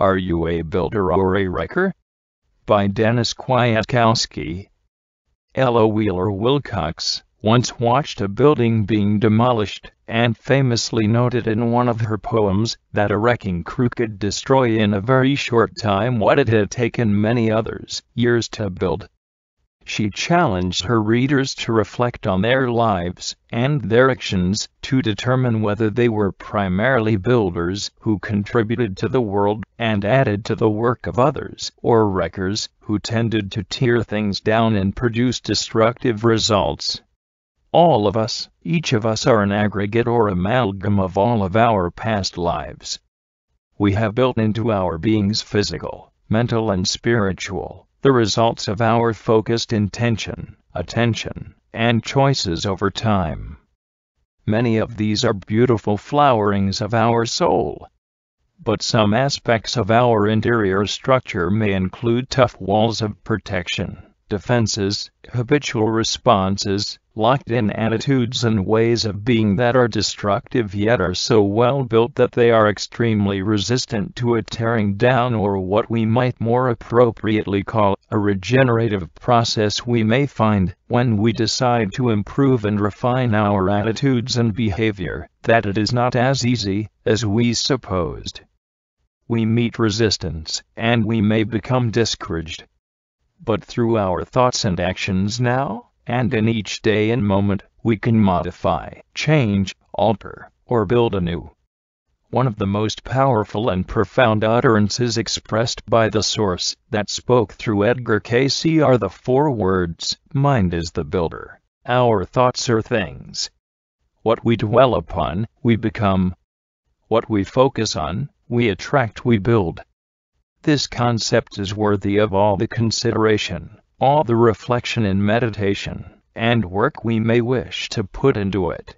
Are You a Builder or a Wrecker? by Dennis Kwiatkowski. Ella Wheeler Wilcox once watched a building being demolished and famously noted in one of her poems that a wrecking crew could destroy in a very short time what it had taken many others years to build she challenged her readers to reflect on their lives and their actions to determine whether they were primarily builders who contributed to the world and added to the work of others, or wreckers who tended to tear things down and produce destructive results. All of us, each of us are an aggregate or amalgam of all of our past lives. We have built into our beings physical, mental and spiritual, the results of our focused intention, attention, and choices over time. Many of these are beautiful flowerings of our soul. But some aspects of our interior structure may include tough walls of protection, defenses, habitual responses, locked in attitudes and ways of being that are destructive yet are so well built that they are extremely resistant to a tearing down or what we might more appropriately call a regenerative process we may find when we decide to improve and refine our attitudes and behavior that it is not as easy as we supposed. We meet resistance and we may become discouraged. But through our thoughts and actions now, and in each day and moment, we can modify, change, alter, or build anew. One of the most powerful and profound utterances expressed by the source that spoke through Edgar Casey are the four words, mind is the builder, our thoughts are things. What we dwell upon, we become. What we focus on, we attract, we build. This concept is worthy of all the consideration all the reflection and meditation and work we may wish to put into it.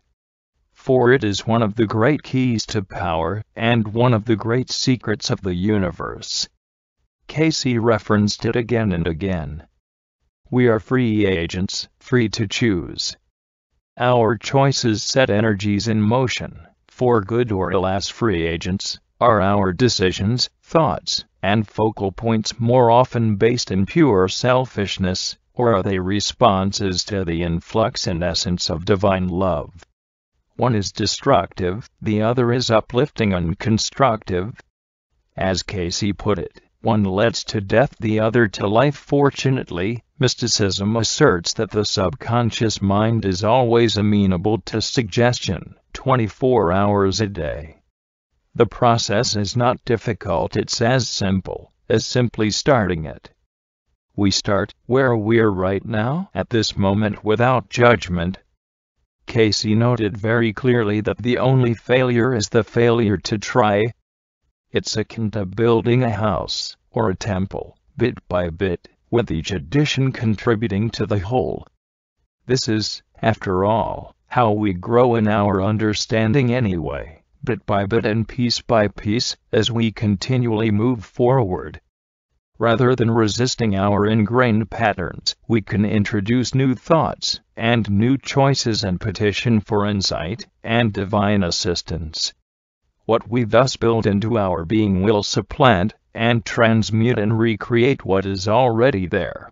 For it is one of the great keys to power and one of the great secrets of the universe. Casey referenced it again and again. We are free agents, free to choose. Our choices set energies in motion, for good or ill as free agents, are our decisions, thoughts, and focal points more often based in pure selfishness, or are they responses to the influx and essence of divine love? One is destructive, the other is uplifting and constructive. As Casey put it, one leads to death, the other to life. Fortunately, mysticism asserts that the subconscious mind is always amenable to suggestion, 24 hours a day. The process is not difficult, it's as simple as simply starting it. We start where we're right now at this moment without judgment. Casey noted very clearly that the only failure is the failure to try. It's akin to building a house or a temple, bit by bit, with each addition contributing to the whole. This is, after all, how we grow in our understanding anyway bit by bit and piece by piece, as we continually move forward. Rather than resisting our ingrained patterns, we can introduce new thoughts and new choices and petition for insight and divine assistance. What we thus build into our being will supplant and transmute and recreate what is already there.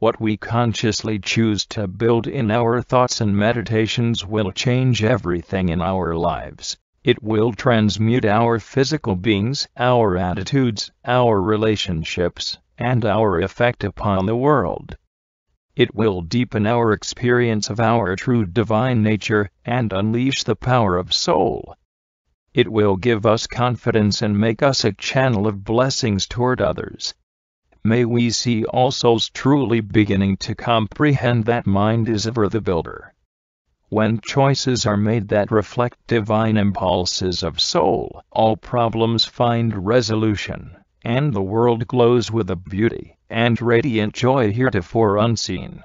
What we consciously choose to build in our thoughts and meditations will change everything in our lives. It will transmute our physical beings, our attitudes, our relationships, and our effect upon the world. It will deepen our experience of our true divine nature and unleash the power of soul. It will give us confidence and make us a channel of blessings toward others. May we see all souls truly beginning to comprehend that mind is ever the builder. When choices are made that reflect divine impulses of soul, all problems find resolution, and the world glows with a beauty and radiant joy heretofore unseen.